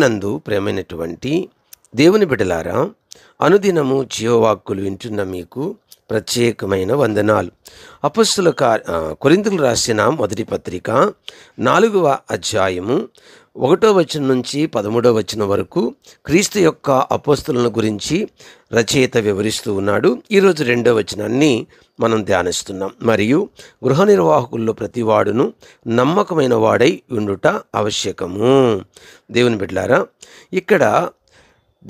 నందు ప్రేమైనటువంటి దేవుని బిడలారా అనుదినము జీవవాక్కులు వింటున్న మీకు ప్రత్యేకమైన వందనాలు అపస్సుల కొరింతలు రాసిన మొదటి పత్రిక నాలుగవ అధ్యాయము ఒకటో వచనం నుంచి పదమూడో వచనం వరకు క్రీస్తు యొక్క అపోస్తులను గురించి రచయిత వివరిస్తూ ఉన్నాడు ఈరోజు రెండో వచనాన్ని మనం ధ్యానిస్తున్నాం మరియు గృహ నిర్వాహకుల్లో ప్రతి వాడును నమ్మకమైన వాడై ఉండుట ఆవశ్యకము దేవుని బిడ్డారా ఇక్కడ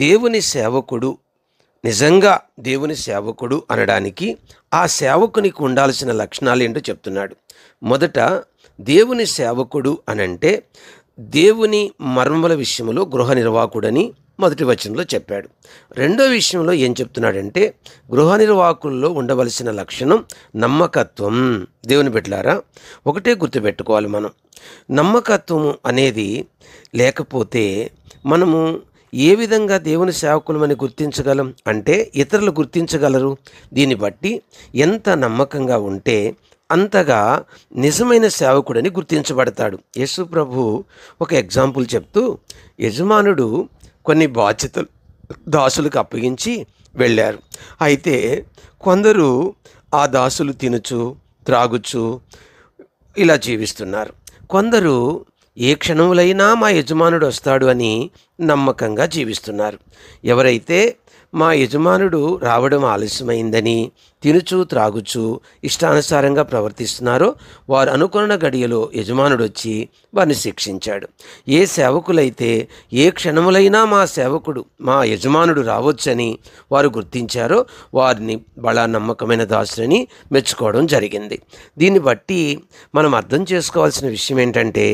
దేవుని సేవకుడు నిజంగా దేవుని సేవకుడు అనడానికి ఆ సేవకునికి ఉండాల్సిన లక్షణాలు ఏంటో చెప్తున్నాడు మొదట దేవుని సేవకుడు అనంటే దేవుని మర్మముల విషయంలో గృహ నిర్వాహకుడని మొదటి వచనంలో చెప్పాడు రెండో విషయంలో ఏం చెప్తున్నాడంటే గృహ నిర్వాహకుల్లో ఉండవలసిన లక్షణం నమ్మకత్వం దేవుని బిడ్డలారా ఒకటే గుర్తుపెట్టుకోవాలి మనం నమ్మకత్వము అనేది లేకపోతే మనము ఏ విధంగా దేవుని సేవకులమని గుర్తించగలం అంటే ఇతరులు గుర్తించగలరు దీన్ని బట్టి ఎంత నమ్మకంగా ఉంటే అంతగా నిజమైన సేవకుడని గుర్తించబడతాడు యేసు ప్రభు ఒక ఎగ్జాంపుల్ చెప్తూ యజమానుడు కొన్ని బాధ్యతలు దాసులకు అప్పగించి వెళ్ళారు అయితే కొందరు ఆ దాసులు తినచు త్రాగుచు ఇలా జీవిస్తున్నారు కొందరు ఏ క్షణములైనా మా యజమానుడు వస్తాడు అని నమ్మకంగా జీవిస్తున్నారు ఎవరైతే మా యజమానుడు రావడం ఆలస్యమైందని తినుచు త్రాగుచు ఇష్టానుసారంగా ప్రవర్తిస్తున్నారో వారు అనుకున్న గడియలో యజమానుడు వచ్చి వారిని శిక్షించాడు ఏ సేవకులైతే ఏ క్షణములైనా మా సేవకుడు మా యజమానుడు రావచ్చని వారు గుర్తించారో వారిని బలా నమ్మకమైన దాసుని మెచ్చుకోవడం జరిగింది దీన్ని బట్టి మనం అర్థం చేసుకోవాల్సిన విషయం ఏంటంటే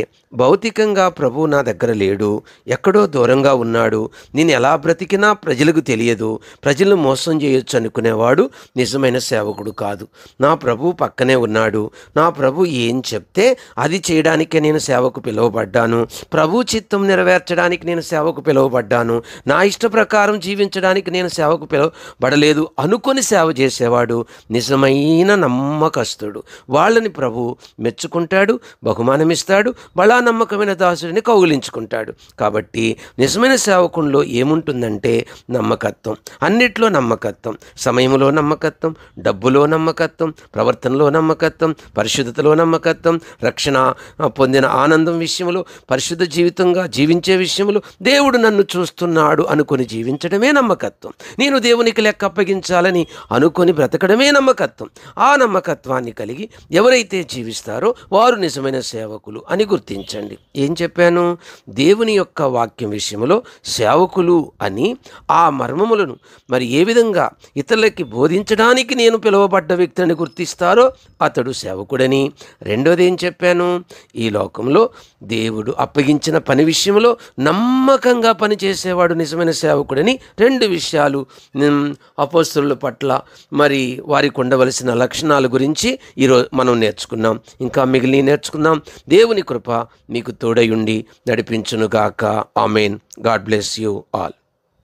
భౌతికంగా ప్రభువు నా దగ్గర లేడు ఎక్కడో దూరం దూరంగా ఉన్నాడు నేను ఎలా బ్రతికినా ప్రజలకు తెలియదు ప్రజలను మోసం చేయొచ్చు అనుకునేవాడు నిజమైన సేవకుడు కాదు నా ప్రభు పక్కనే ఉన్నాడు నా ప్రభు ఏం చెప్తే అది చేయడానికే నేను సేవకు పిలువబడ్డాను ప్రభు చిత్తం నెరవేర్చడానికి నేను సేవకు పిలువబడ్డాను నా ఇష్ట ప్రకారం జీవించడానికి నేను సేవకు పిలువబడలేదు అనుకొని సేవ చేసేవాడు నిజమైన నమ్మకస్తుడు వాళ్ళని ప్రభు మెచ్చుకుంటాడు బహుమానమిస్తాడు బలా నమ్మకమైన దాసుడిని కౌగిలించుకుంటాడు కాబట్టి నిజమైన సేవకుండా ఏముంటుందంటే నమ్మకత్వం అన్నిట్లో నమ్మకత్వం సమయంలో నమ్మకత్వం డబ్బులో నమ్మకత్వం ప్రవర్తనలో నమ్మకత్వం పరిశుద్ధతలో నమ్మకత్వం రక్షణ పొందిన ఆనందం విషయంలో పరిశుద్ధ జీవితంగా జీవించే విషయంలో దేవుడు నన్ను చూస్తున్నాడు అనుకుని జీవించడమే నమ్మకత్వం నేను దేవునికి లెక్క అప్పగించాలని అనుకుని బ్రతకడమే నమ్మకత్వం ఆ నమ్మకత్వాన్ని కలిగి ఎవరైతే జీవిస్తారో వారు నిజమైన సేవకులు అని గుర్తించండి ఏం చెప్పాను దేవుని యొక్క వాక్యం విషయం విషయంలో సేవకులు అని ఆ మర్మములను మరి ఏ విధంగా ఇతరులకి బోధించడానికి నేను పిలువబడ్డ వ్యక్తిని గుర్తిస్తారో అతడు సేవకుడని రెండోది ఏం చెప్పాను ఈ లోకంలో దేవుడు అప్పగించిన పని విషయంలో నమ్మకంగా పనిచేసేవాడు నిజమైన సేవకుడని రెండు విషయాలు అపోస్తుల పట్ల మరి వారికి ఉండవలసిన లక్షణాల గురించి ఈరోజు మనం నేర్చుకున్నాం ఇంకా మిగిలిన నేర్చుకున్నాం దేవుని కృప మీకు తోడయుండి నడిపించునుగాక amen God bless you all.